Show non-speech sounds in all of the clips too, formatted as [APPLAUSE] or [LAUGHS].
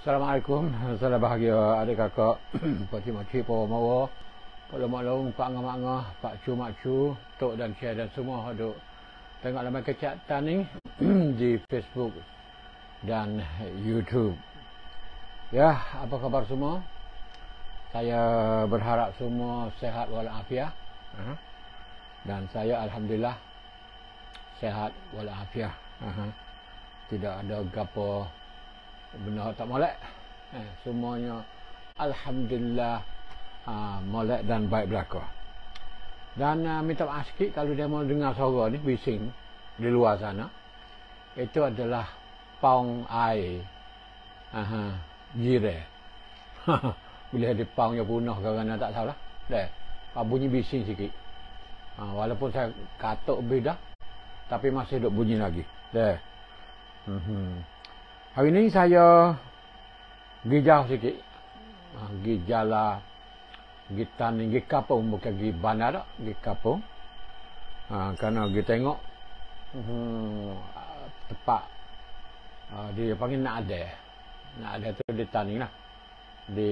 Assalamualaikum, [LAUGHS] salam bahagia adik kakak, [CLEARS THROAT] pak cik makcik, pak mawa, pak lemak laung, pak angah angah, pak cu mak cu, tok dan cik dan semua duk tengok lemak kecatan ni [CLEARS THROAT] di Facebook dan YouTube. Ya, apa khabar semua? Saya berharap semua sehat walafiat dan saya alhamdulillah sehat walafiat. Tidak ada gapo. Benar tak molek eh, semuanya alhamdulillah ha, molek dan baik belaka dan uh, minta maaf sikit kalau dia mau dengar suara ni bising di luar sana itu adalah paung air aha jire [LAUGHS] boleh ada paungnya punah kerana tak tahulah deh bunyi bising sikit ha, walaupun saya katuk beda tapi masih dok bunyi lagi deh mhm. Hari ini saya pergi sikit. Ha, pergi jalan, pergi tani, pergi kapung. Bukan pergi bandar tak, pergi Ha, kerana pergi tengok hmm, tempat ha, dia panggil nak ada. Nak ada tu di tani lah. Di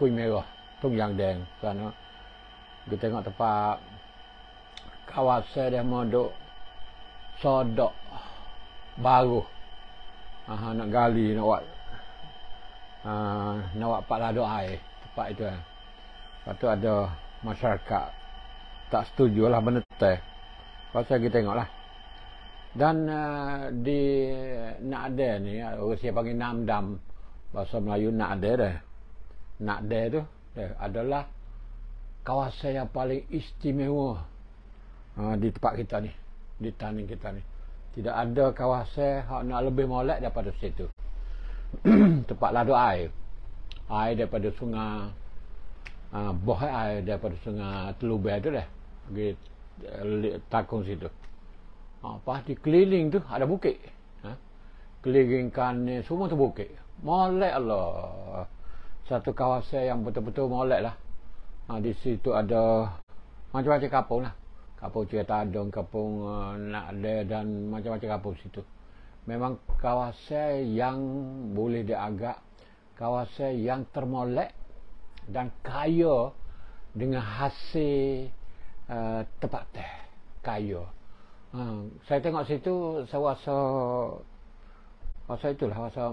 Kuih Merah, Tung Yang Deng. Sana. Pergi tengok tempat kawasan dia mau sodok baru. Ah nak gali nak buat. Ah nak buat pak lado air tempat itu kan. Lepas tu ada masyarakat tak setuju lah benda tu. Eh. Pasal kita lah. Dan uh, di nak ada ni orang siapa panggil dam bahasa Melayu nak ada dah. Nak ada tu dia adalah kawasan yang paling istimewa uh, di tempat kita ni, di tanah kita ni tidak ada kawasan hak nak lebih molek daripada situ [CLEARS THROAT] tempat ladu air air daripada sungai uh, boh eh, air daripada sungai telubai tu dah pergi uh, takung situ apa ah, di keliling tu ada bukit ha? keliling kanan semua tu bukit molek lah satu kawasan yang betul-betul molek lah ha, di situ ada macam-macam kapung lah apa cerita adon kepung uh, nak ada dan macam-macam apa situ memang kawasan yang boleh diagak kawasan yang termolek dan kaya dengan hasil uh, eh, tempat teh kaya uh, saya tengok situ saya rasa rasa itulah rasa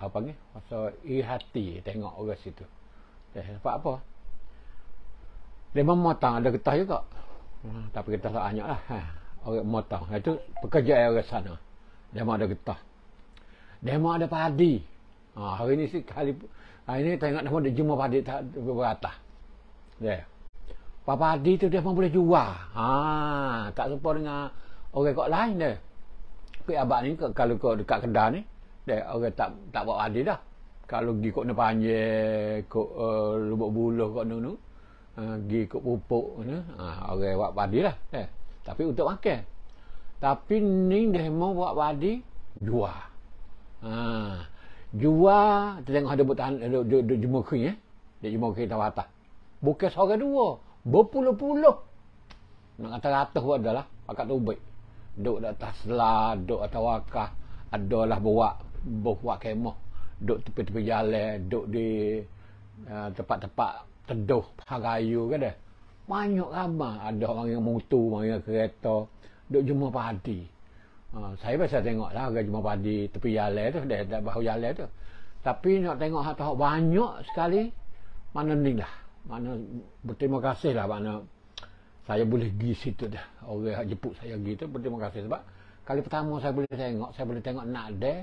apa ni rasa ihati tengok orang situ eh, apa apa dia memang matang ada getah juga tapi hmm, kita tak hanya lah ha. orang motor ha, itu pekerja orang sana demo ada getah demo ada padi ha, hari ini sih kali hari ini tengok demo ada jumlah padi tak berata ya pa padi tu dia pun boleh jual ha, tak serupa dengan orang kok lain dia tapi abang ni kalau kau dekat kedai ni dia orang tak tak buat padi dah kalau gi kok ne panjang kok uh, lubuk buluh kok nunu pergi ha, ke pupuk ni ha, orang ha, buat padi lah eh. tapi untuk makan tapi ni dia mau buat padi jual ha, jual kita tengok ada buat tahan ada jumur kering eh. dia jumur kering tahu atas bukan seorang dua berpuluh-puluh nak kata ratus buat dah lah pakat tubik duduk di atas lah duduk atas wakah adalah buat buat kemah duduk tepi-tepi jalan duduk di uh, tempat-tempat teduh pagayu ke dah. Banyak ramai ada orang yang mutu, orang yang kereta duk jumpa padi. Uh, ha, saya biasa tengok lah orang jumpa padi tepi jalan tu, dah dah bahu jalan tu. Tapi nak tengok hak tahu banyak sekali mana ni lah. Mana berterima kasih lah mana saya boleh pergi situ dah. Orang yang jemput saya pergi tu berterima kasih sebab kali pertama saya boleh tengok, saya boleh tengok nak dah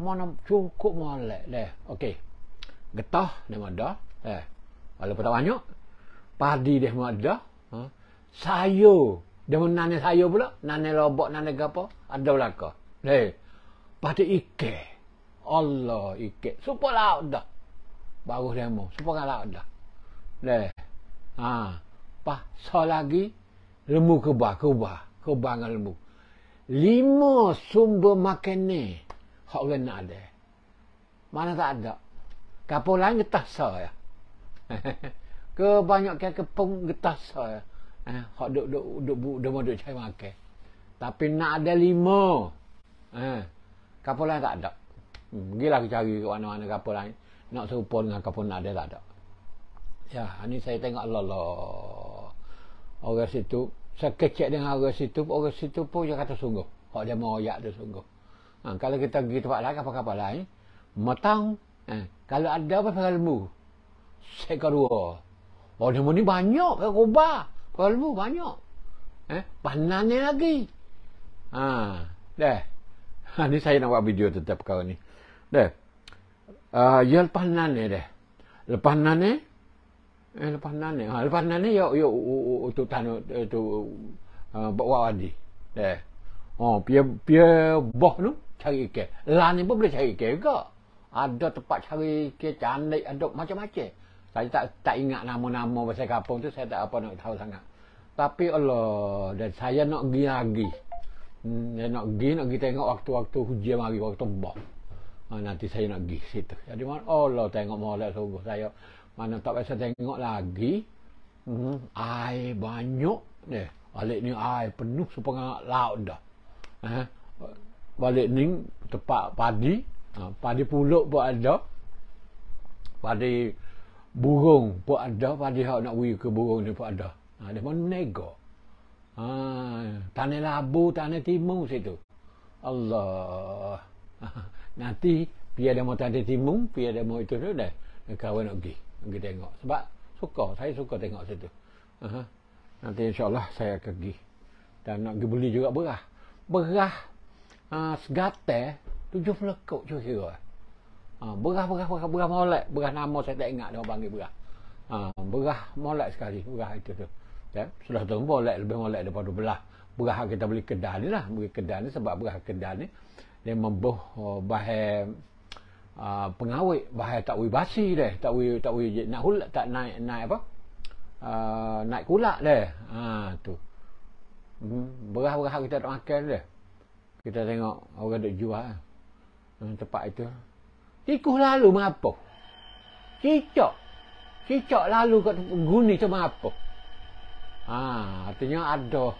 mana cukup molek dah. Okey. Getah nama ada. Eh. Walaupun tak banyak. Padi dia semua ada. Ha? Sayur. Dia pun nanai sayur pula. Nanai lobok, nanai apa. Ada belakang. Hei. Padi ike. Allah ike. Supa laut dah. Bagus dia mu. Supa kan laut dah. Hei. Ha. Pas. So lagi. Lemu kebah. Kebah. Kebah dengan lemu. Lima sumber makan ni. Hak orang ada. Mana tak ada. Kapal lain kita so ya. [LAUGHS] Kebanyakan kepung getah eh. saya. Eh, hak duk duk duk duk duk duk cari makan. Tapi nak ada lima. Eh, kapal lain tak ada. Hmm, gila aku cari ke mana-mana kapal lain. Nak serupa dengan kapal nak ada tak ada. Ya, ini saya tengok Allah Allah. Orang situ. Saya kecek dengan orang situ. Orang situ pun dia kata sungguh. Hak dia meroyak tu sungguh. Ha, kalau kita pergi tempat lain, kapal-kapal lain. Matang. Eh, kalau ada apa-apa ilmu. Seka dua. Oh, dia ni banyak ke kubah. Kalbu banyak. Eh, panannya lagi. Ha, dah. Ha, ni saya nak buat video tentang perkara ni. Dah. Uh, ha, ya lepas nane dah. Lepas nane. Eh, lepas nane. Ha, lepas nane, ya, ya, untuk tanuk, eh, itu, uh, ha, buat wak wadi. Dah. Oh, ha, pia, pia boh tu, cari ikan. Lah ni pun boleh cari ikan juga. Ada tempat cari ikan, cantik, ada macam-macam. Saya tak tak ingat nama-nama bahasa kampung tu saya tak apa nak tahu sangat. Tapi Allah dan saya nak pergi lagi. Hmm, saya nak pergi nak kita tengok waktu-waktu hujan hari waktu bah. Ha, nanti saya nak pergi situ. Jadi mana Allah tengok molek sungguh saya mana tak biasa tengok lagi. Hmm, air banyak deh. Balik ni air penuh sepanjang laut dah. Eh, balik ni tempat padi. Ha, ah, padi puluk buat ada. Padi burung pun ada pada hak nak wui ke burung ni pun ada ha, dia pun nego. ha, tanah labu tanah timun situ Allah ha, [LAUGHS] nanti pia dia mau tanah timun, pia dia mau itu tu dah kawan nak pergi pergi tengok sebab suka saya suka tengok situ ha, nanti insyaAllah saya akan pergi dan nak pergi beli juga berah berah ha, segate tujuh pelekuk cuci kira Ha, berah, berah, berah, berah molek. Berah nama saya tak ingat dia panggil berah. Ha, berah molek sekali. Berah itu tu. Ya? Sudah tahu molek, lebih molek daripada belah. Berah kita beli kedai ni lah. Beli kedai ni sebab berah kedai ni. Dia membuh ha, bahaya ha, uh, pengawet. Bahaya tak boleh basi dia. Tak boleh, tak boleh nak hulat, tak naik, naik apa. Uh, naik kulak deh. Ha, tu. Hmm, berah-berah kita tak makan deh Kita tengok orang dah jual. Tempat itu Tikus lalu mengapa? Kicak. Kicak lalu kat guni tu mengapa? Ha, artinya ada.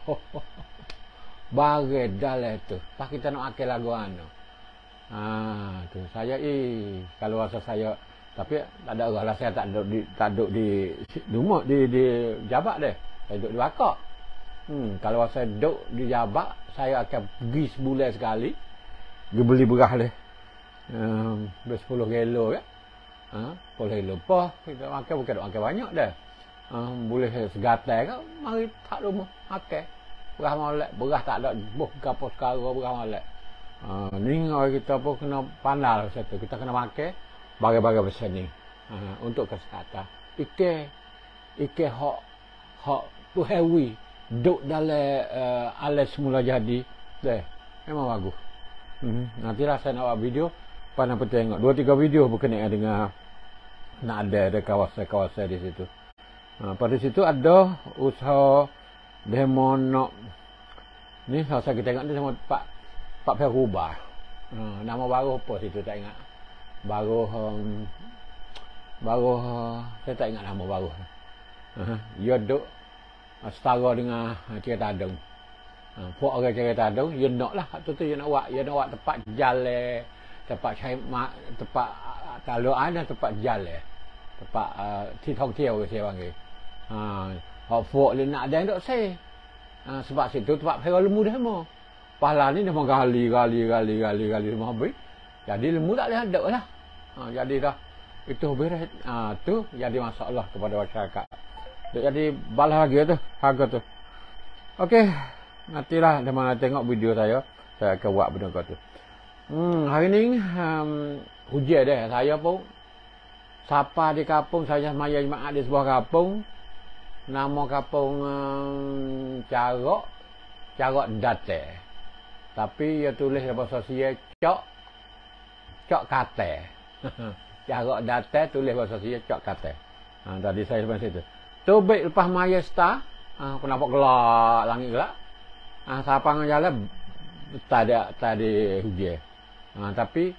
[LAUGHS] Bare dal tu. Pak kita nak akil lagu anu. Ha, tu saya I kalau rasa saya tapi tak ada orang lah saya tak duduk di tak duduk di rumah di, di di jabak deh. Saya duduk di bakar. Hmm, kalau saya duduk di jabak saya akan pergi sebulan sekali. Pergi beli berah deh um, 10 kilo ya. Ha, boleh lupa kita makan bukan makan banyak dah. Um, boleh segatai ke mari tak rumah makan. Berah molek, berah tak ada buh gapo sekarang berah molek. Ah uh, kita pun kena pandal satu. Kita kena makan bagi-bagi besar ni. Ha, untuk kesihatan. Ike ike hok hok tu heavy duk dalam uh, semula jadi. Deh, memang bagus. Mm -hmm. Nanti lah saya nak buat video. Pan apa tengok Dua tiga video berkenaan dengan Nak ada ada kawasan-kawasan di situ ha, Pada situ ada Usaha Demo nak Ni saya kita tengok ni sama Pak Pak Perubah ha, Nama baru pos itu tak ingat Baru um, Baru uh, Saya tak ingat nama baru Ha, ya duk uh, Setara dengan uh, Cerita Adung Ha, Puak orang cerita Adung Ya nak lah tu tu ya nak buat Ya nak buat tempat jale tempat saya mak tempat kalau ada tempat jal eh tempat uh, ที่ท่องเที่ยวเขาว่าไงฮะฮะฟัวเลยนักเดินดอกเซ่ฮะสบายสิทุกทุกเพื่อนลืมดีมั้ง ha, ha, pahala ni dah menggali, gali, gali, gali, gali, gali, gali, Jadi ilmu tak boleh ada lah. Ha, jadi dah. Itu beres. Ha, tu jadi masalah kepada masyarakat. jadi balah lagi tu. Harga tu. Okey. Nantilah dia mana tengok video saya. Saya akan buat benda kau tu. Hmm, hari ni um, hujan dah. Saya pun sapa di kampung saya semaya jemaah di sebuah kampung. Nama kampung um, Carok, Carok Date. Tapi ia tulis dalam bahasa Sia Cok Cok Kate. [LAUGHS] Carok Date tulis bahasa Sia Cok Kate. Ha, tadi saya sebab situ. Tu baik lepas maya sta, ha, aku nampak gelap, langit gelap. Ha, sapa ngajalah tak ada tadi hujan. Ha, tapi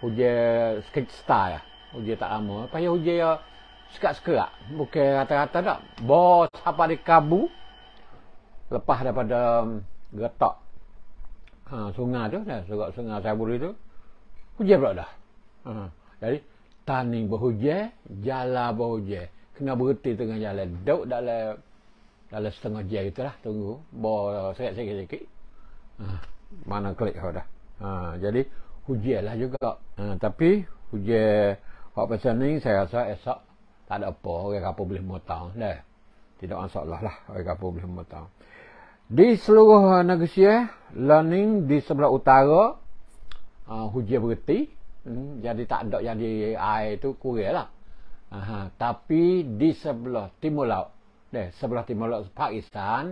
hujan star lah. Hujan tak lama. Payah hujan ya sekak sekak. Bukan rata-rata tak. Bos apa di kabu. Lepas daripada um, getok ha, sungai tu. dah sungai, sungai Saburi tu. Hujan pula dah. Ha, jadi tani berhujan. Jala berhujan. Kena berhenti tengah jalan. Duk dalam dalam setengah jam itulah lah. Tunggu. Bawa uh, seret sikit-sikit. Ha, mana klik sudah. Ha, jadi hujan lah juga. Ha, tapi hujan Pak Pasal ni saya rasa esok tak ada apa. Orang kapal boleh motong dah. Tidak masalah lah lah orang kapal boleh motong. Di seluruh uh, negeri eh, learning di sebelah utara uh, hujan berhenti. Hmm, jadi tak ada jadi air itu kurang lah. Aha, tapi di sebelah timur laut. Deh, sebelah timur laut Pakistan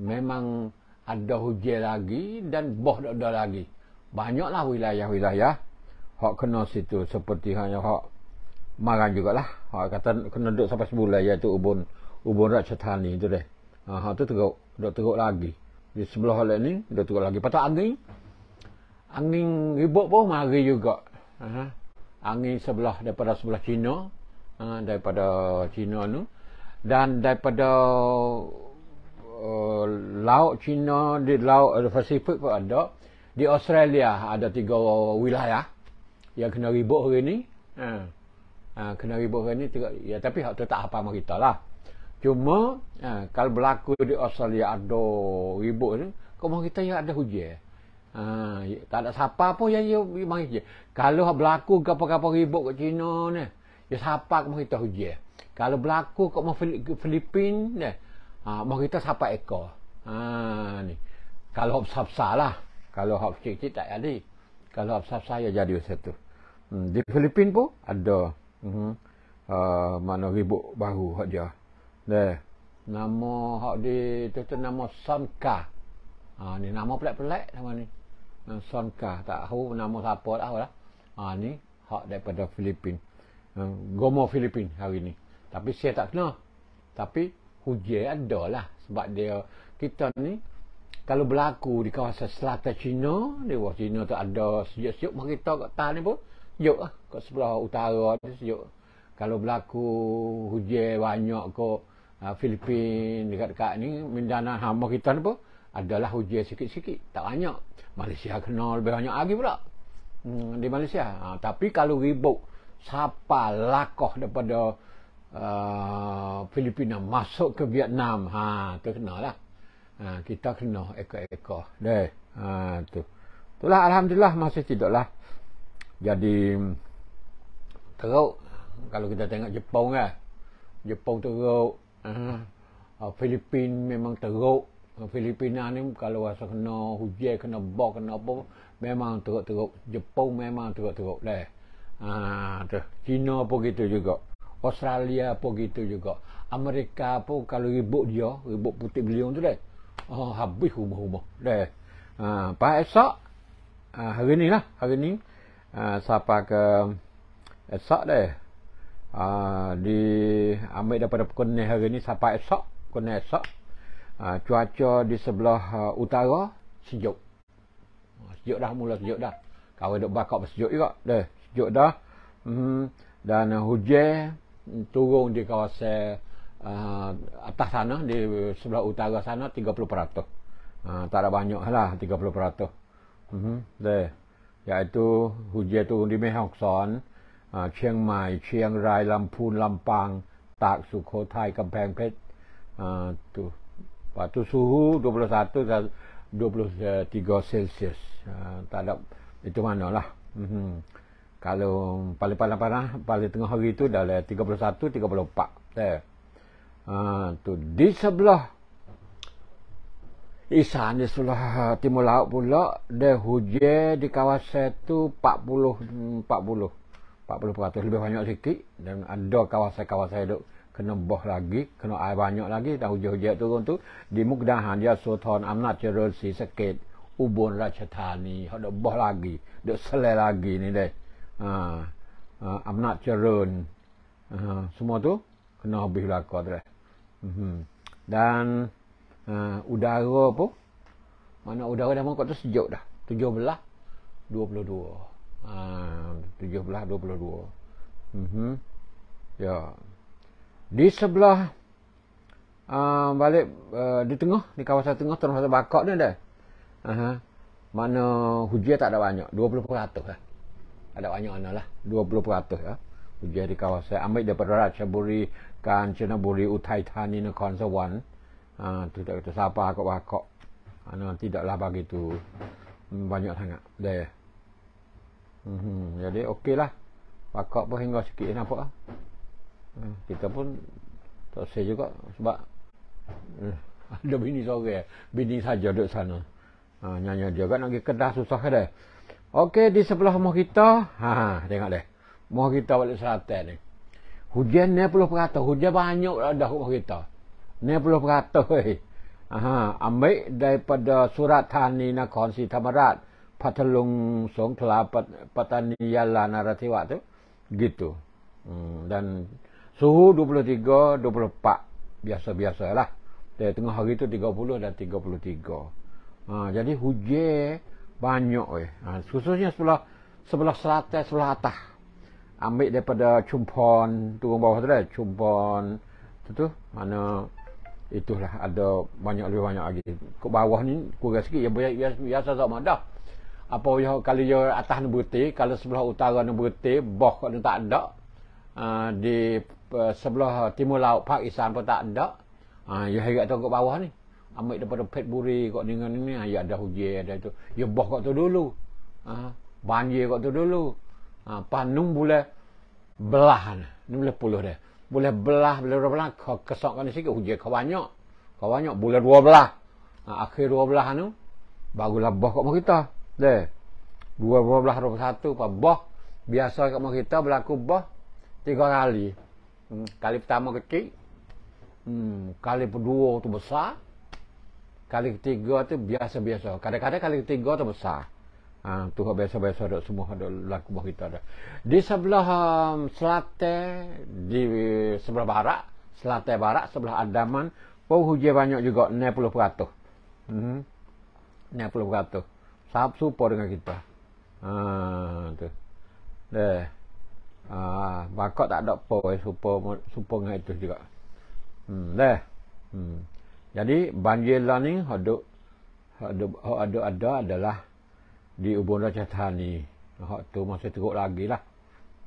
memang ada hujan lagi dan boh dah lagi banyaklah wilayah-wilayah hak kena situ seperti hanya hak marang lah, hak kata kena duduk sampai sebulan iaitu ubun ubun tani itu deh ha hak tu teruk duduk teruk lagi di sebelah hal ini duduk teruk lagi Patut angin angin ribut pun mari juga ha angin sebelah daripada sebelah Cina ha, daripada Cina tu dan daripada uh, laut Cina di laut Pasifik pun ada di Australia ada tiga wilayah yang kena ribut hari ni. Ha. ha kena ribut hari ni tiga, ya tapi hak tu tak apa kita lah. Cuma ha, kalau berlaku di Australia ada ribut ni, kau kita yang ada hujan. Ha, ya, tak ada siapa pun yang dia ya, ya mari je. Kalau hak berlaku apa-apa ribut kat Cina ni, ya siapa kau kita hujan. Kalau berlaku kat Filipin ni, ha mari kita siapa ekor. Ha ni. Kalau sapsalah. Kalau hak kecil-kecil tak ada. Kalau hak besar saya jadi usaha tu. Hmm, di Filipina pun ada. Hmm, uh, mana ribu baru hak dia. Deh. Nama hak di tu, tu nama Sonka. Ha, ni nama pelik-pelik nama ni. Ah, Sonka. Tak tahu nama siapa tak lah. Ha, ni hak daripada Filipina. Gomo Filipina hari ni. Tapi saya tak kenal. Tapi hujan ada lah. Sebab dia kita ni kalau berlaku di kawasan selatan China, di bawah China tu ada sejuk-sejuk merita kat tan ni pun, sejuk lah. Kat sebelah utara ni sejuk. Kalau berlaku hujan banyak ke uh, ah, Filipina dekat-dekat ni, Mindanao hama kita ni pun, adalah hujan sikit-sikit. Tak banyak. Malaysia kena lebih banyak lagi pula. Hmm, di Malaysia. Ha, tapi kalau ribut, siapa lakuh daripada uh, ah, Filipina masuk ke Vietnam, ha, tu kenalah. lah. Ha, kita kena eko-eko, Deh. Ha, tu. lah. Alhamdulillah masih lah. jadi teruk. Kalau kita tengok Jepun ya, Jepun teruk. Ha. ha, Filipin memang teruk. Ha, Filipina ni kalau rasa kena hujan, kena bok, kena apa. Memang teruk-teruk. Jepun memang teruk-teruk. Deh. Ha, tu. China pun gitu juga. Australia pun gitu juga. Amerika pun kalau ribut dia, ribut putih beliung tu deh. Oh, habis rumah-rumah. Dah. Ha, ah, pas esok, ha, ah, hari ni lah, hari ni, ha, ah, sapa ke esok dah. Ha, di ambil daripada pukul ni hari ni sapa esok, pukul esok. Ha, cuaca di sebelah ha, utara, sejuk. Sejuk dah, mula sejuk dah. Kau duk bakar sejuk juga. Dah, sejuk dah. Mm-hmm. Dan hujan turun di kawasan uh, atas sana di sebelah utara sana 30%. Uh, ah, tak ada banyak lah 30%. Uh -huh. Deh. Iaitu hujan turun di Mehong Son, uh, ah, Chiang Mai, Chiang Rai, Lampun, Lampang, Tak, Sukhothai, Kampang, Pet. Uh, tu. Lepas tu suhu 21 dan 23 Celsius. Uh, tak ada itu manalah. Uh mhm. -huh. Kalau paling panas-panas, paling tengah hari itu dah 31, 34. Deh ha, tu di sebelah Isan di sebelah timur laut pula dia hujan di kawasan tu 40 40 40 lebih banyak sikit dan ada kawasan-kawasan itu kena boh lagi kena air banyak lagi dan hujan-hujan turun tu di mukdahan dia sultan amnat cerul si sakit ubun rachatani ada boh lagi dok selai lagi ni deh ha uh, amnat cerun uh, ha, semua tu kena habis belaka tu deh Mhm. Dan uh, udara pun mana udara dah mengkot tu sejuk dah. 17 22. Ah uh, 17 22. Mhm. Ya. Di sebelah uh, balik uh, di tengah, di kawasan tengah terus ada bakak ni dah. Aha. Mana hujan tak ada banyak, 20% lah. Ada banyak analah, 20% ya. Hujan di kawasan ambil daripada buri กาญจนบุรีอุทัยธานีนครสวรรค์อ่าตุดะตะซาปากะวากะอันนั้นที่ดะลาบากิตุบานยอทางะเดอือหือ kan, ha, ha, hmm, mhm, jadi okeylah pakak pun hingga sikit nampak ah kita pun tak sel sebab eh, [LAUGHS] ada bini sore eh. bini saja duduk sana nyanyi dia kan nak susah dah Okey di sebelah rumah kita ha deh rumah kita balik selatan ni Hujan 90%. Hujan banyak lah dah rumah kita. 90%. Eh. Aha, ambil daripada surat Tani Nakhon Si Thamarat. Patalung Songkla Pat Patani Yala Naratiwa tu. Gitu. Hmm, dan suhu 23-24. Biasa-biasalah. Dari tengah hari tu 30 dan 33. Ha, jadi hujan banyak. Eh. Ha, khususnya sebelah sebelah selatan, sebelah atas ambil daripada cumpon turun bawah tu lah, cumpon tu tu mana itulah ada banyak lebih banyak lagi ke bawah ni kurang sikit ya biasa biasa sama dah apa yang kalau dia atas ni berhenti kalau sebelah utara ni berhenti boh kalau tak ada uh, di uh, sebelah timur laut Pak Isan pun tak ada ha, uh, ya hingga tu ke bawah ni ambil daripada pet buri kok dengan ni ah, ya ada hujan ada tu ya boh kok tu dulu uh, banjir kok tu dulu ha, panung boleh belah ni boleh puluh dia boleh belah boleh dua belah kau kesok kan sikit hujan kau banyak kau banyak boleh dua belah ha, akhir dua belah tu barulah boh kat kita deh dua dua belah dua satu apa boh biasa kat kita berlaku boh tiga kali hmm, kali pertama kecil hmm, kali kedua tu besar kali ketiga tu biasa-biasa kadang-kadang kali ketiga tu besar Ha, tu hak biasa-biasa dok semua ada laku bah kita ada. Di sebelah um, selatan di sebelah barat, selatan barat sebelah Adaman pun hujan banyak juga 90%. Hmm. 90%. Sab super dengan kita. Ha tu. Deh. Ha, bakat tak ada apa eh, super super dengan itu juga. Hmm, deh. Hmm. Jadi banjir lah ni ada ada ada adalah di Ubon Raja Thani. Hak tu masa teruk lagi lah.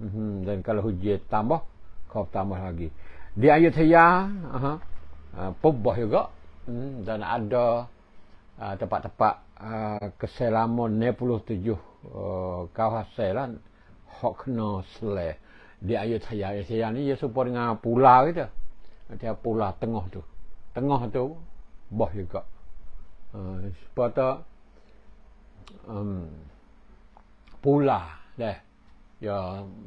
Hmm, dan kalau hujan tambah, kau tambah lagi. Di ayat saya, uh ah, pubah juga. Hmm, dan ada ah, tempat-tempat uh, keselamatan -tempat, uh, keselama 97 uh, lah. Hak kena seleh. Di ayat saya, ayat saya ni dia support dengan pulau kita. Dia pulau tengah tu. Tengah tu, bah juga. Uh, sebab tak, 嗯，普拉咧，要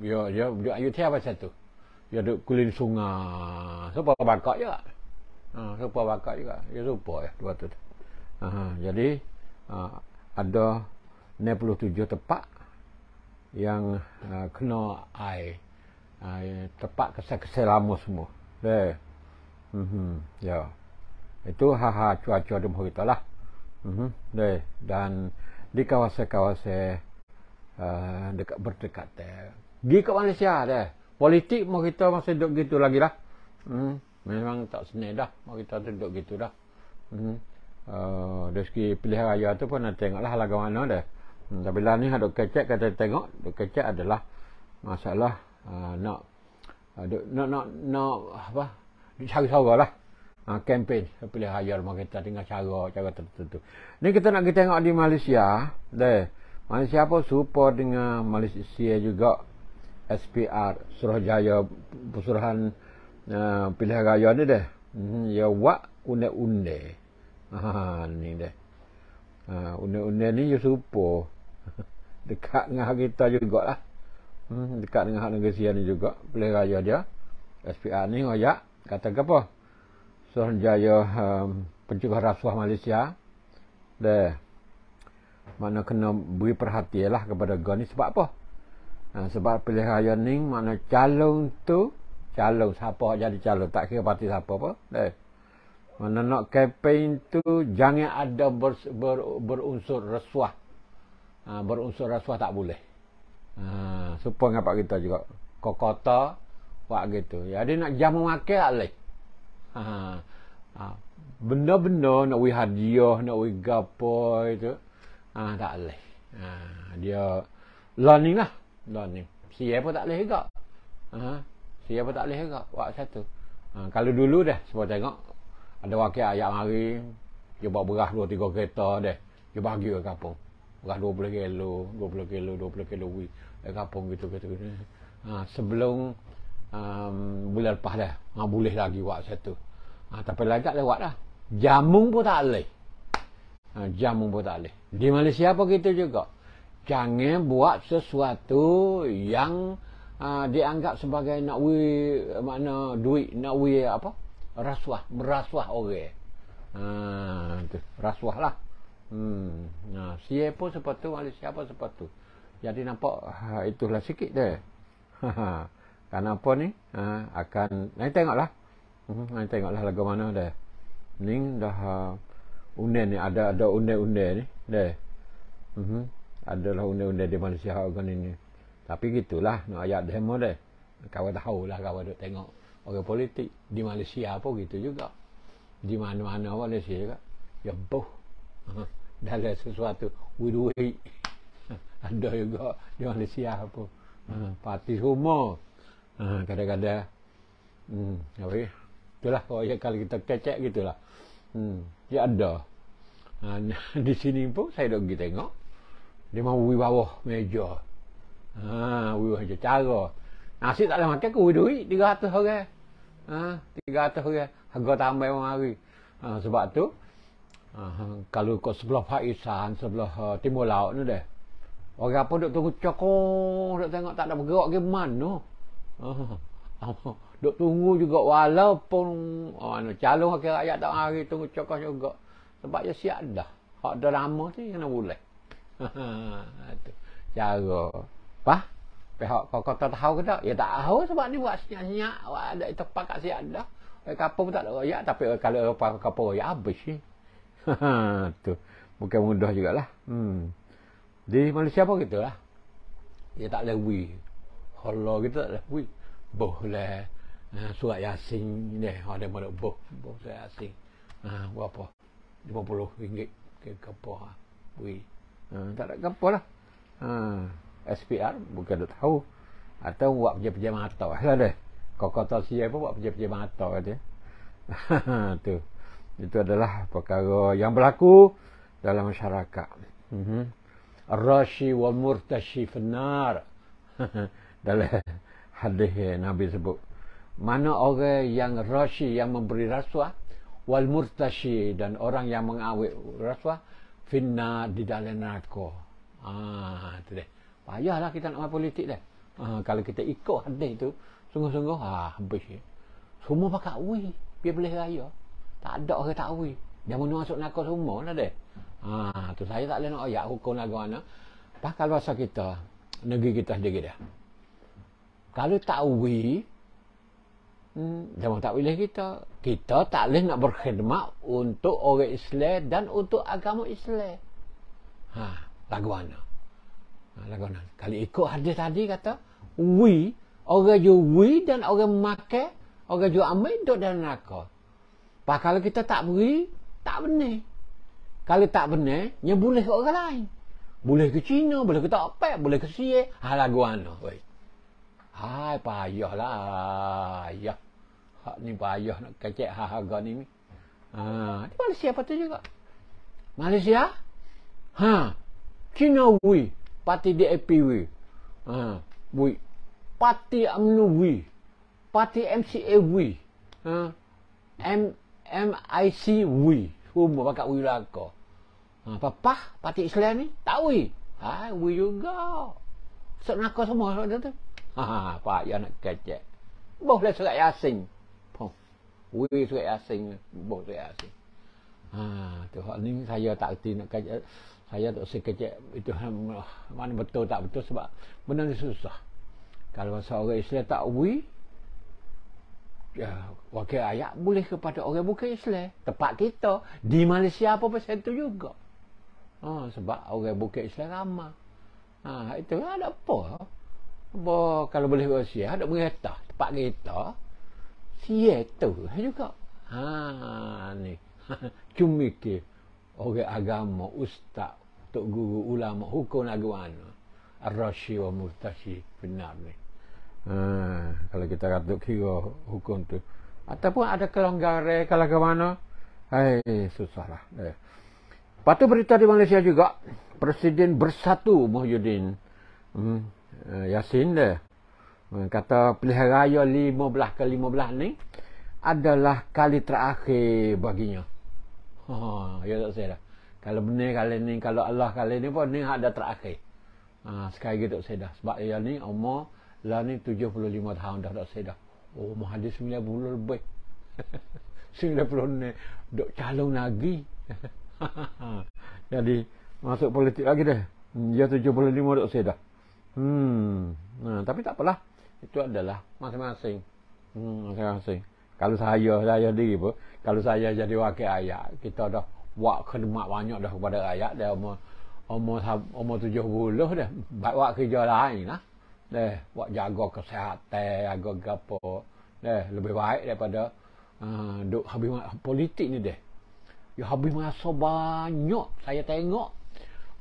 要要要要听不清楚，要得古林松啊，苏巴巴卡呀，啊，苏巴巴卡呀，要苏巴呀，对不对？啊，所以啊，ada enam puluh tujuh tempat yang uh, kena air uh, tempat kesel-kesel lama semua eh mm -hmm. ya yeah. itu ha-ha cuaca di Mahuita lah mm -hmm. dan uh, di kawasan-kawasan uh, dekat berdekatan. di ke Malaysia dah. Politik mau kita masih duduk gitu lagi lah. Hmm, memang tak senang dah mau kita duduk gitu dah. Hmm. Uh, dari segi pilihan raya tu pun nak tengoklah lagu mana dah. Hmm, tapi lah ni ada kecek kata tengok, ada kecek adalah masalah uh, nak, uh, nak nak nak apa? Cari sorang lah kempen pilih hayar mak kita dengan cara cara tertentu. Ni kita nak kita tengok di Malaysia, deh. Malaysia pun support dengan Malaysia juga SPR Surajaya Pusuruhan uh, eh, pilihan raya ni deh. Hmm, ya wak unde-unde. Ha ni deh. Ha uh, unde-unde ni ya support [LAUGHS] dekat dengan kita juga lah. Hmm, dekat dengan hak negeri ni juga pilihan raya dia. SPR ni oh kata ke apa? Suruhan Jaya um, Pencegah Rasuah Malaysia deh mana kena beri perhatian lah kepada gun ni sebab apa ha, sebab pilih raya ni mana calon tu calon siapa jadi calon tak kira parti siapa apa deh mana nak campaign tu jangan ada ber, ber, berunsur rasuah ha, berunsur rasuah tak boleh ha, supaya dengan Pak Gita juga kokota Pak gitu jadi nak jamu makan tak Ha. ha. Benda-benda nak we hadiah, nak we gapo itu. Ha, ah, tak leh. Ha. Ah, dia learning lah. Learning. Siapa pun tak leh juga. Ha. Siapa pun tak leh juga. Wak satu. Ha. kalau dulu dah sebab tengok ada wakil ayat mari, dia bawa beras 2 3 kereta dah. Dia bagi ke kampung. Beras 20 kilo, 20 kilo, 20 kilo wi. Ke kampung gitu gitu. gitu. Ha. sebelum um, bulan lepas dah. Ha boleh lagi wak satu. Ha, ah, tapi lagak lewat lah. Jamung pun tak boleh. Ha, ah, jamung pun tak boleh. Di Malaysia pun kita juga. Jangan buat sesuatu yang ha, dianggap sebagai nak we mana duit nak we apa rasuah merasuah orang. Ha, rasuah lah. Hmm. Ha, siapa pun sepatu Malaysia pun sepatu. Jadi nampak ha, itulah sikit dia. [LAUGHS] Kenapa ni? Ha, akan nanti tengoklah. Hmm, ni tengoklah lagu mana dah. Ni dah uh, unen ni ada ada unen-unen ni dah. Hmm. Adalah unen-unen di Malaysia orang ini. Tapi gitulah nak ayat demo dah. Kau tahu lah kau duk tengok orang politik di Malaysia apa gitu juga. Di mana-mana Malaysia juga. Ya boh. Mhm, Dalam sesuatu Widuhi [LAUGHS] Ada juga Di Malaysia apa hmm. Parti semua hmm, Kadang-kadang hmm, Apa ya gitulah kalau oh, ya kalau kita kecek gitulah hmm ya ada nah, ha, [LAUGHS] di sini pun saya dok kita tengok dia mau di bawah meja ha wui bawah cara nasi tak ada makan kuih duit 300 orang ha 300 orang harga tambah memang hari ha, sebab tu ha, kalau kau sebelah Pak sebelah uh, timur laut tu deh orang apa duk tunggu cokong duk tengok tak ada bergerak ke mana ha. ha Duk tunggu juga walaupun oh, no, calon wakil rakyat tak hari tunggu cokoh juga. Sebab dia siap dah. Hak dah lama tu kena boleh. [LAUGHS] Itu. Cara. Apa? Pihak kau tak tahu ke tak? Ya tak tahu sebab ni buat senyak-senyak. Buat ada itu pakat siap dah. Eh, kapal pun tak ada rakyat. Tapi kalau lepas kapal rakyat habis ni. [LAUGHS] Itu. Mungkin mudah jugalah. Hmm. Di Malaysia pun gitu lah. Dia tak lewi. Allah kita tak lewi. Boleh. Ha, surat yasin ni ada ha, mana buh buh surat yasin ha berapa 50 ringgit ke apa ha bui ha, tak ada kapal lah ha SPR bukan dah tahu atau buat pejam-pejam mata lah deh kau kata siapa buat pejam-pejam mata dia [LAUGHS] tu itu adalah perkara yang berlaku dalam masyarakat mm -hmm. Rashi wa murtashi finar [LAUGHS] dalam hadis Nabi sebut mana orang yang rasyi yang memberi rasuah wal murtashi dan orang yang mengawik rasuah finna di dalam neraka ah ha, tu deh payahlah kita nak politik deh ha, ah, kalau kita ikut hadis tu sungguh-sungguh ha habis ya. semua pakai ui dia boleh raya tak ada orang tak ui dia mau masuk neraka semua lah deh ha, ah tu saya tak boleh nak ayat hukum lagu mana pakal bahasa kita negeri kita sendiri dah kalau tak ui Jamaah hmm. tak boleh kita. Kita tak boleh nak berkhidmat untuk orang Islam dan untuk agama Islam. Ha, lagu mana? Ha, lagu mana? Kalau ikut hadis tadi kata, we, orang jual we dan orang make, orang jual amai duduk dalam neraka. Pak kalau kita tak beri, tak benar. Kalau tak benar, dia boleh ke orang lain. Boleh ke Cina, boleh ke Tokpek, boleh ke Syekh. Ha, lagu mana? Hai, payahlah. Ya. Payah hak ni payah nak kecek harga ni. Ha, di Malaysia patu juga. Malaysia? Ha. Kina wui parti DAP wui. Ha, wui. Parti UMNO wui. Parti MCA wui. Ha. M M I C wui. Semua pakak wui lah kau. Ha, papa parti Islam ni tak wui. Ha, wui juga. Sok nak semua tu. Ha, ha, ha pak ya nak kecek. Boleh surat Yasin. Wei tu asing, bos suai asing. Ha, tu hal ni saya tak erti nak kerja. Saya tak sekejap itu mana betul tak betul sebab benda ni susah. Kalau orang Islam tak wui, ya, wakil ayat boleh kepada orang bukan Islam. Tempat kita, di Malaysia apa pasal itu juga. Ha, sebab orang bukan Islam ramah. Ha, itu ada apa? Bo, kalau boleh berusia, ada berita. Tempat kita, theater ha juga ha ni cumi ke orang agama ustaz tok guru ulama hukum agama ar-rashi wa benar ni kalau kita kata kira hukum tu ataupun ada kelonggaran kalau ke mana hai susah lah eh. Patut berita di Malaysia juga Presiden Bersatu Muhyiddin hmm, Yasin deh Hmm, kata pilihan raya 15 ke 15 ni adalah kali terakhir baginya. Ha, ya tak saya dah. Kalau benar kali ni, kalau Allah kali ni pun ni ada terakhir. Ha, sekali gitu saya dah. Sebab ia ni umur lah ni 75 tahun dah tak saya dah. Oh, mahadis 90 lebih. 90 [LAUGHS] ni. Duk calon lagi. [LAUGHS] Jadi, masuk politik lagi dah. Hmm, ya 75 tak saya dah. Hmm. Nah, tapi tak apalah itu adalah masing-masing hmm, masing-masing kalau saya saya diri pun kalau saya jadi wakil ayah kita dah buat khidmat banyak dah kepada rakyat dah umur umur, umur tujuh puluh dah buat kerja lain lah deh buat jaga kesihatan jaga gapo, deh lebih baik daripada uh, duk habis politik ni deh ya habis masa banyak saya tengok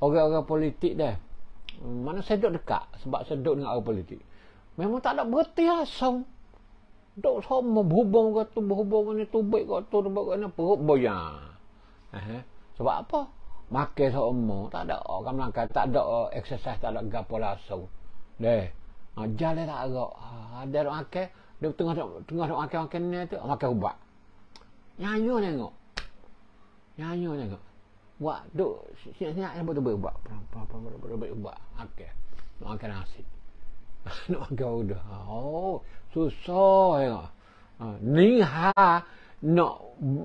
orang-orang politik deh mana saya duduk dekat sebab saya duduk dengan orang politik Memang tak ada berhenti asam. Dok sama berhubung ke tu, berhubung ni tu, baik ke tu, baik ke perut boyang. Eh, sebab apa? Makan sama, tak ada. Kamu nak kata, tak ada exercise, tak ada gapa langsung. Deh, jalan tak ada. Ada nak dia tengah tengah nak makan-makan ni tu, makan ubat. Nyanyu tengok. Nyanyu tengok. Buat duk, siap-siap, siap-siap, siap-siap, siap-siap, siap-siap, siap-siap, nak makan udang. Oh, susah ya. Ha, ni ha nak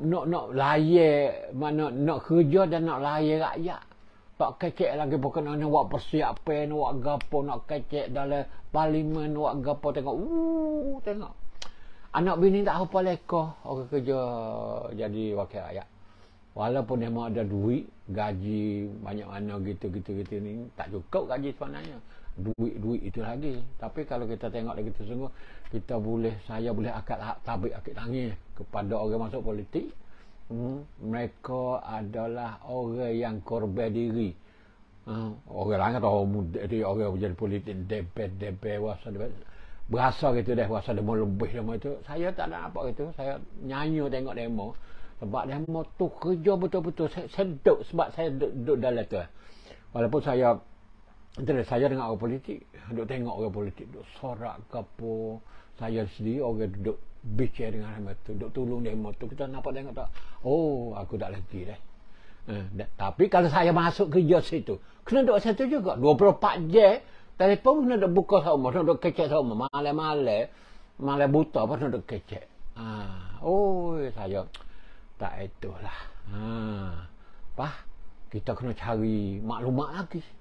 nak nak layak mana nak nak kerja dan nak layak rakyat. Tak kecek lagi bukan nak buat persiapan, buat gapo nak kecek dalam parlimen, buat gapo tengok. Uh, tengok. Anak bini tak apa leka orang kerja jadi wakil rakyat. Walaupun memang ada duit, gaji banyak mana gitu-gitu gitu ni tak cukup gaji sebenarnya duit-duit itu lagi tapi kalau kita tengok lagi tu sungguh kita boleh saya boleh akad hak tabik akad tangi kepada orang masuk politik hmm, mereka adalah orang yang korban diri hmm, orang lain atau muda dia orang menjadi politik debat debat wasa debat berasa gitu deh wasa demo lebih demo itu saya tak ada apa itu saya nyanyi tengok demo sebab demo tu kerja betul-betul saya, saya duduk sebab saya duduk, duduk dalam tu walaupun saya Entahlah, saya dengan orang politik, duduk tengok orang politik, duduk sorak ke apa. Saya sendiri, orang duduk bicara dengan mereka itu. duduk tolong mereka tu. Kita nampak tengok tak? Oh, aku tak lagi dah. Eh. Eh, tapi kalau saya masuk kerja situ, kena duduk satu juga. 24 je, telefon kena duduk buka sama, kena duduk kecek sama. Malai-malai, malai buta pun kena duduk kecek. Ha. Oh, saya tak itulah. Ha. Pah, kita kena cari maklumat lagi. Ha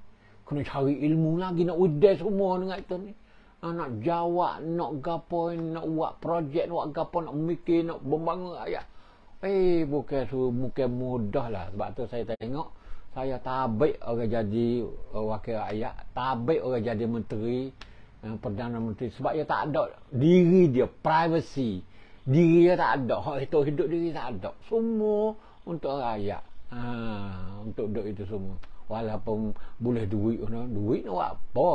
kena cari ilmu lagi nak udah semua dengan kita ni ah, nak jawab nak gapo nak buat projek nak gapo nak mikir nak membangun rakyat eh bukan tu bukan mudah lah sebab tu saya tengok saya tabik orang jadi eh, wakil rakyat tabik orang jadi menteri eh, perdana menteri sebab dia tak ada diri dia privacy diri dia tak ada hak itu hidup diri tak ada semua untuk rakyat ha, untuk duduk itu semua walaupun boleh duit no. duit nak apa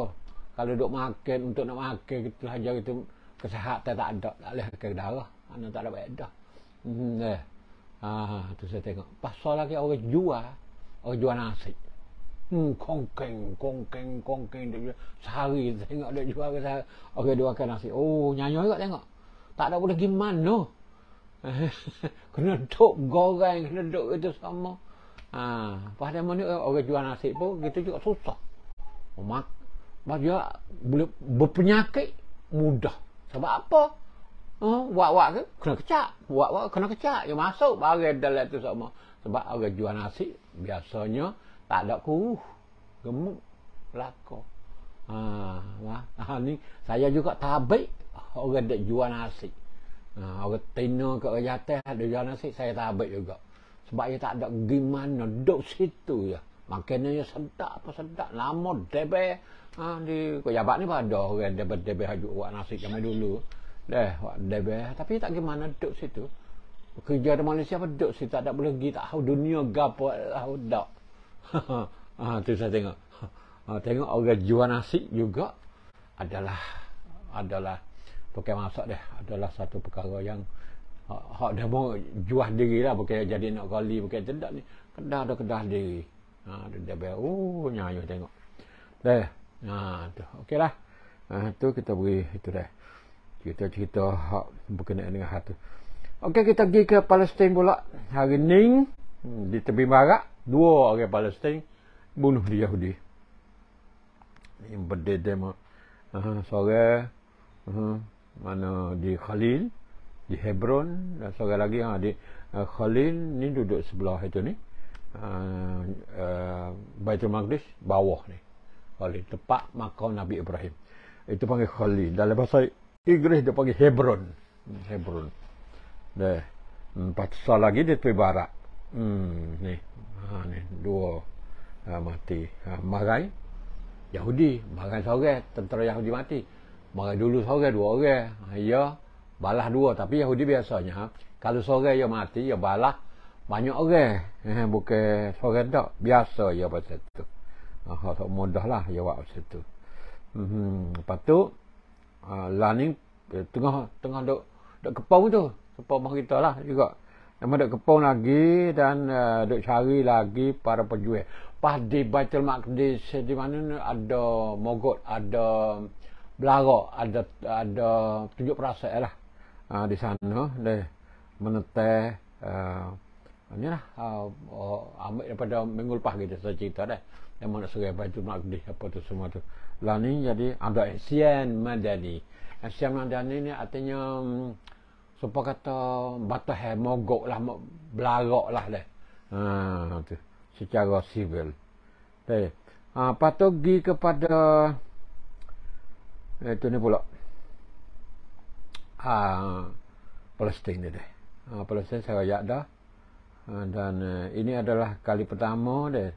kalau dok makan untuk nak makan kita saja itu kesihatan tak ada tak boleh ke darah anak tak ada beda hmm eh. ha tu saya tengok pasal lagi orang jual orang jual nasi hmm kongkeng kongkeng kongkeng dia sehari tengok dia jual ke sehari orang dia makan nasi oh nyanyi juga tengok tak ada boleh gimana no. [LAUGHS] kena duk goreng kena duk itu semua Ha, dia mana eh, orang jual nasi pun gitu juga susah. Mak, mak dia boleh berpenyakit mudah. Sebab apa? Ha, wak-wak ke? kena kecak. Wak-wak kena kecak. Dia masuk barang dalam tu sama. Sebab orang jual nasi biasanya tak ada kuruh. Gemuk. Lakor. Ha, wah, ha, ni saya juga tabik orang dek jual nasi. Ha, orang tina ke orang jatah ada jual nasi, saya tabik juga sebab ia tak ada pergi mana duduk situ ya makanya sedap apa sedap lama tebe ha, di kejabat ni pada orang dapat tebe haju buat nasi zaman dulu deh buat tebe tapi tak gimana duduk situ kerja di Malaysia apa duduk situ tak ada boleh pergi tak tahu dunia tak tahu dak [LAUGHS] ha tu saya tengok ha, tengok orang jual nasi juga adalah adalah pakai masak deh adalah satu perkara yang hak dah mau jual diri lah bukan jadi nak kali bukan tidak ni kedah ada kedah diri ha dia, dia bayar oh nyayu tengok dah ha tu okeylah ha tu kita beri itu dah kita cerita hak berkenaan dengan hal tu okey kita pergi ke Palestin pula hari ni hmm, di tepi barat dua orang Palestin bunuh di Yahudi yang berdedem uh, sore uh, mana di Khalil di Hebron dan seorang lagi yang ah, di uh, Khalil ni duduk sebelah itu ni uh, uh, Baitul Maqdis bawah ni Khalil tepat makam Nabi Ibrahim itu panggil Khalil dalam bahasa Inggeris dia panggil Hebron hmm, Hebron deh empat hmm, sah lagi di tepi barat hmm, ni ha, ni dua uh, mati ha, marai Yahudi marai seorang tentera Yahudi mati marai dulu seorang dua orang ya Balah dua tapi Yahudi biasanya kalau sore dia mati dia ya balah banyak orang eh, bukan sore tak biasa dia ya pasal tu ha tak mudahlah dia ya buat pasal tu hmm lepas tu uh, ah, laning eh, tengah tengah dok dok kepau tu kepau kita lah juga nama dok kepau lagi dan uh, eh, dok cari lagi para penjual pas di Baitul Maqdis di mana ada mogot ada belarak ada ada tunjuk perasaan lah uh, di sana deh menete, uh, ini lah uh, uh, ambil daripada minggu lepas kita saya cerita deh yang mana surai apa itu nak gedih apa tu semua tu lah ni jadi ada Asian Madani Asian Madani ni artinya um, mm, supaya kata batas hair mogok lah belarok lah deh ha, tu secara civil deh apa ha, tu pergi kepada itu eh, ni pula ha, Palestin dia. Uh, ah, Palestin saya rakyat dah. Uh, dan uh, ini adalah kali pertama deh.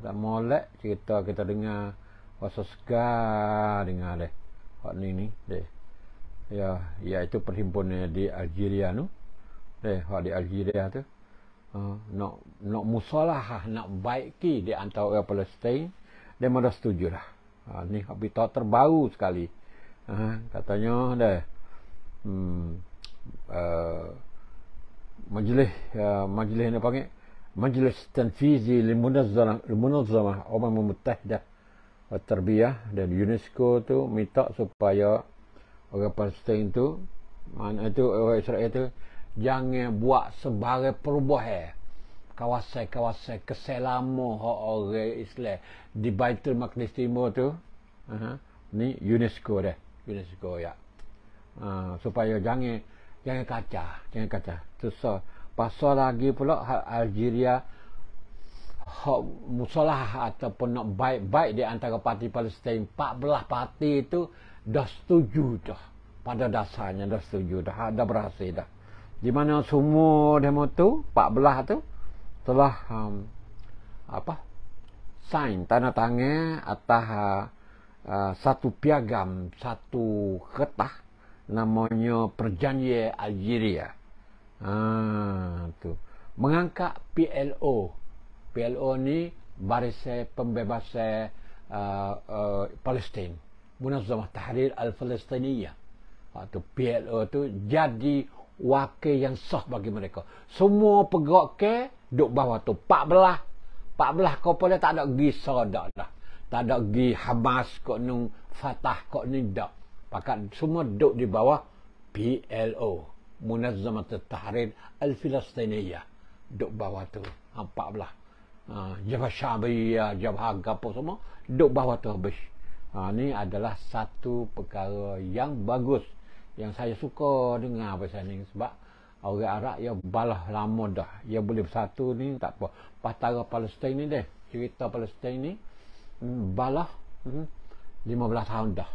Ada molek cerita kita dengar bahasa segar dengar deh, Hak ni ni deh. Ya, iaitu perhimpunan di Algeria tu. deh. hak di Algeria tu. Uh, nak nak musalah lah, nak baikki di antara orang Palestin dia mahu setuju lah uh, ni habitat terbaru sekali uh, katanya deh hmm, uh, majlis uh, majlis ini panggil majlis tanfizi limunazama umum mutahidah terbiah dan UNESCO tu minta supaya orang Palestin tu mana itu, orang Israel tu jangan buat sebarang perubahan kawasan-kawasan keselamatan hak orang Islam di Baitul Maqdis Timur tu uh-huh. ni UNESCO dah UNESCO ya yeah ha, supaya jangan jangan kacah jangan kacah susah pasal lagi pula Algeria hak musalah ataupun nak baik-baik di antara parti Palestin 14 parti itu dah setuju dah pada dasarnya dah setuju dah ada berhasil dah di mana semua demo tu 14 tu telah um, apa sign tanda tangan atas uh, satu piagam satu kertas namanya Perjanjian Algeria. Ha, tu. Mengangkat PLO. PLO ni Barisan Pembebasan uh, uh, Palestin. Munazamah Tahrir Al-Falastiniyah. Ha, tu PLO tu jadi wakil yang sah bagi mereka. Semua pegawai ke duk bawah tu 14 14 kepala dia tak ada gi sadak dah. Tak ada gi Hamas kok nung Fatah kok ni dah pakat semua duduk di bawah PLO Munazzamat Tahrir Al-Filastiniyah duduk bawah tu empat belah ha, Jabah Syabiyah Jabah Agapa semua duduk bawah tu habis ha, ni adalah satu perkara yang bagus yang saya suka dengar pasal ni sebab orang Arab ya balah lama dah ya boleh bersatu ni tak apa patara Palestin ni deh cerita Palestin ni hmm, balah 15 hmm, tahun dah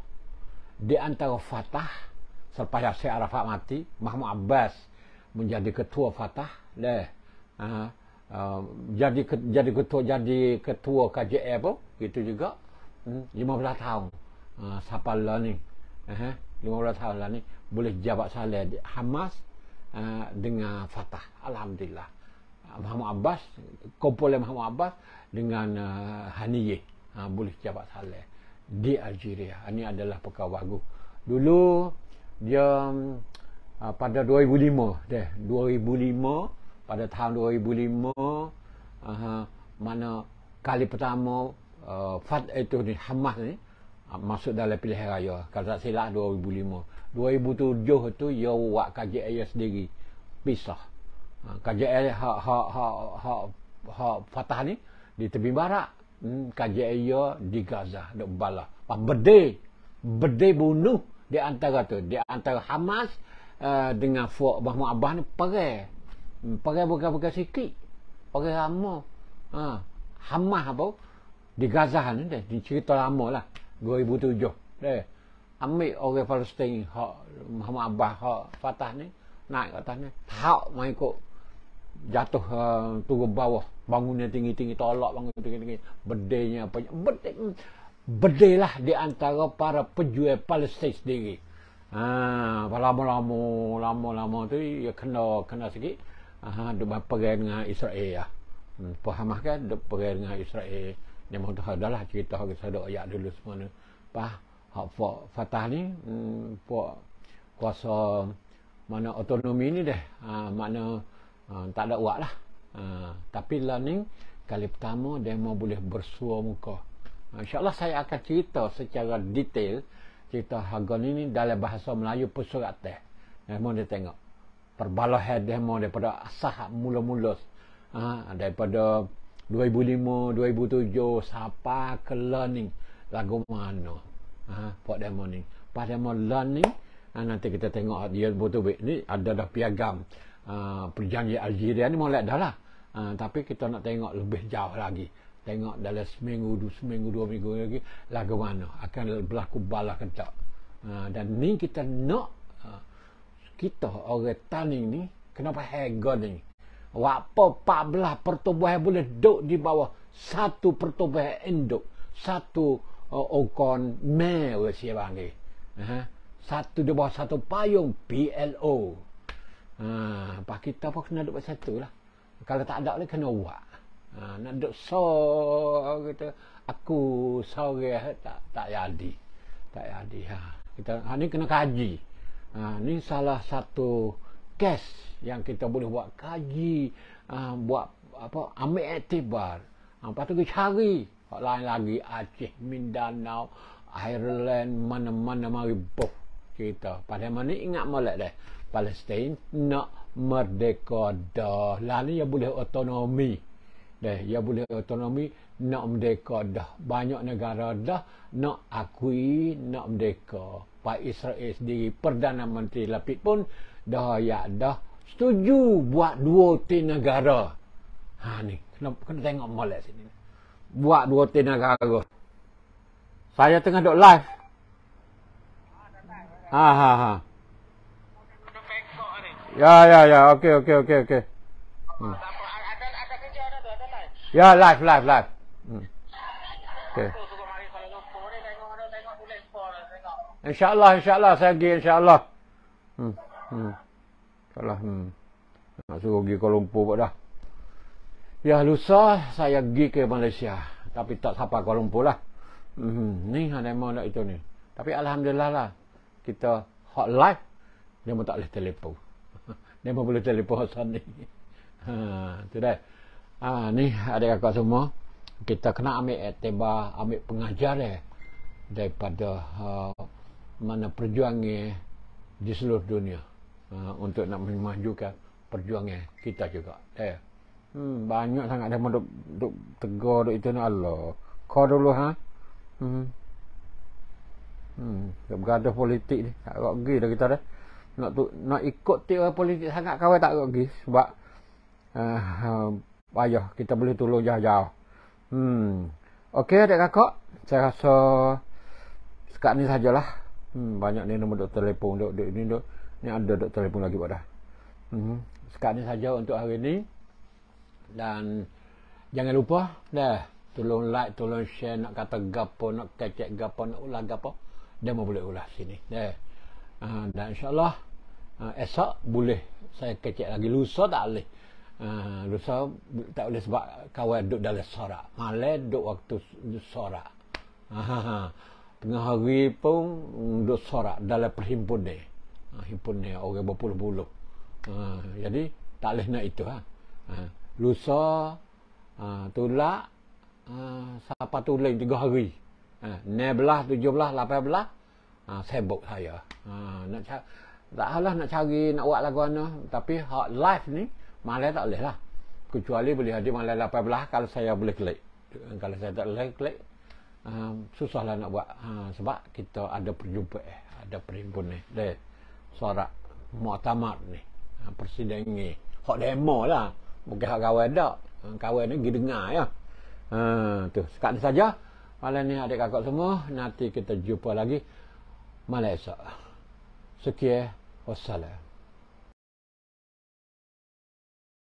di antara Fatah supaya Syekh Arafat mati Mahmud Abbas menjadi ketua Fatah deh ha, uh, jadi jadi ketua jadi ketua KJR pun gitu juga hmm, 15 tahun uh, siapa lah ni uh-huh, 15 tahun lah ni boleh jabat salah di Hamas uh, dengan Fatah Alhamdulillah Mahmud Abbas kumpul Mahmud Abbas dengan uh, Haniyeh uh, boleh jabat salah di Algeria. Ini adalah pekan wagu. Dulu dia uh, pada 2005 deh, 2005 pada tahun 2005 uh, mana kali pertama uh, Fat itu ni Hamas ah, ni masuk dalam pilihan raya. Kalau tak silap 2005. 2007 itu ia buat KJL sendiri pisah. Uh, KJL ha, ha ha ha ha, Fatah ni di tepi barat Hmm, kaji ia di Gaza di Bala berde berde bunuh di antara tu di antara Hamas uh, dengan Fuak Bahmu Abah ni perai hmm, pergi bukan-bukan sikit pergi lama ha. Hamas apa di Gaza ni deh. di cerita lama lah 2007 deh. ambil orang Palestin hak Muhammad Abah hak Fatah ni naik kat atas ni hak mengikut jatuh uh, turun bawah bangunnya tinggi-tinggi tolak bangun tinggi-tinggi bedenya apa bedek bedelah di antara para pejuang Palestin sendiri ha lama-lama lama-lama tu ya kena kena sikit ha dia berperang dengan Israel ya hmm, faham lah kan berperang dengan Israel dia mahu tahu dah lah cerita hari sadak ayat dulu semua ni pah hak fatah ni hmm, kuasa mana otonomi ni deh ha, mana Ha, tak ada uak lah. Ha, tapi learning kali pertama demo boleh bersua muka. Ha, InsyaAllah saya akan cerita secara detail cerita harga ni, ni dalam bahasa Melayu pesurat teh. Demo dia tengok. Perbaloh demo daripada sahab mula-mula. Ha, daripada 2005, 2007, siapa ke learning lagu mana? Ha, Pak demo ni. Pak demo learning, ha, nanti kita tengok dia betul-betul. Ni ada dah piagam. Ah, perjanji Algeria ni mulai dah lah. Ha, tapi kita nak tengok lebih jauh lagi. Tengok dalam seminggu, dua, seminggu, dua minggu lagi, lagu mana akan berlaku balas ke tak. Ah, dan ni kita nak uh, kita orang tani ni kenapa harga ni pak belah pertubuhan boleh duduk di bawah satu pertubuhan induk satu uh, okon me siapa ni uh, satu di bawah satu payung PLO Ha, lepas kita pun kena duduk satu lah. Kalau tak ada ni kena buat. Ha, nak duduk so kita aku sore eh, tak tak jadi. Tak jadi ha. Kita ha, ni kena kaji. Ha, ni salah satu case yang kita boleh buat kaji ha, buat apa ambil aktibar. Ha, lepas tu kita cari Hak lain lagi Aceh, Mindanao, Ireland, mana-mana mari buh kita. Pada mana ingat molek deh. Palestin nak merdeka dah. Lah ni ia ya boleh otonomi. Deh, ya boleh otonomi nak merdeka dah. Banyak negara dah nak akui nak merdeka. Pak Israel sendiri Perdana Menteri Lapid pun dah ya dah setuju buat dua tin negara. Ha ni, kena, kena tengok molek sini. Buat dua tin negara. Saya tengah dok live. Ha ha ha. Ya ya ya okey okey okey okey. Hmm. Ya live live live. Hmm. Okey. Insya-Allah insya-Allah saya pergi insya-Allah. Hmm. Hmm. allah hmm. Nak suruh pergi Kuala Lumpur pun dah. Ya lusa saya pergi ke Malaysia tapi tak sampai Kuala Lumpur lah. Hmm. hmm. Ni ada lah mau nak itu ni. Tapi alhamdulillah lah kita hot live dia pun tak boleh telefon. Dia pun boleh telefon Hassan ni. Ha, tu dah. Ha, ni adik kakak semua. Kita kena ambil eh, tebar, ambil pengajar eh, daripada uh, mana perjuangan eh, di seluruh dunia uh, untuk nak memajukan perjuangan eh, kita juga. Eh. Hmm, banyak sangat dia duk, duk tegur duk itu ni Allah. Kau dulu ha? Hmm. Hmm, bergaduh politik ni. Tak kau pergi dah kita dah nak tu, nak ikut tiada politik sangat kau tak lagi sebab uh, payah kita boleh tolong jauh-jauh. Hmm. Okey adik kakak, saya rasa sekat ni lah. Hmm, banyak ni nombor doktor telefon dok dok ini dok. Ni ada dok telefon lagi pada. Hmm. Sekat ni saja untuk hari ini Dan jangan lupa dah tolong like, tolong share nak kata gapo, nak kecek gapo, nak ulah gapo. Dia mau boleh ulah sini. Dah. Uh, dan insyaAllah uh, esok boleh saya kecek lagi lusa tak boleh uh, lusa tak boleh sebab kawan duduk dalam sorak malah duduk waktu sorak ha, tengah hari pun duduk sorak dalam perhimpun dia uh, himpun dia orang berpuluh-puluh uh, jadi tak boleh nak itu ha. Uh, lusa uh, tulak uh, siapa tulang tiga hari uh, 16, 17, 18 uh, sebut saya uh, nak cakap tak halah nak cari nak buat lagu mana tapi hak live ni malam tak boleh lah kecuali boleh hadir malam 18 kalau saya boleh klik kalau saya tak boleh klik um, susahlah nak buat ha, sebab kita ada perjumpaan eh. ada perhimpun ni deh suara muktamad ni ha, presiden ni hak demo lah bukan hak kawan dak kawan ha, ni pergi dengar ya ha, tu sekat ni saja malam ni adik kakak semua nanti kita jumpa lagi malam esok Sekian. والسلام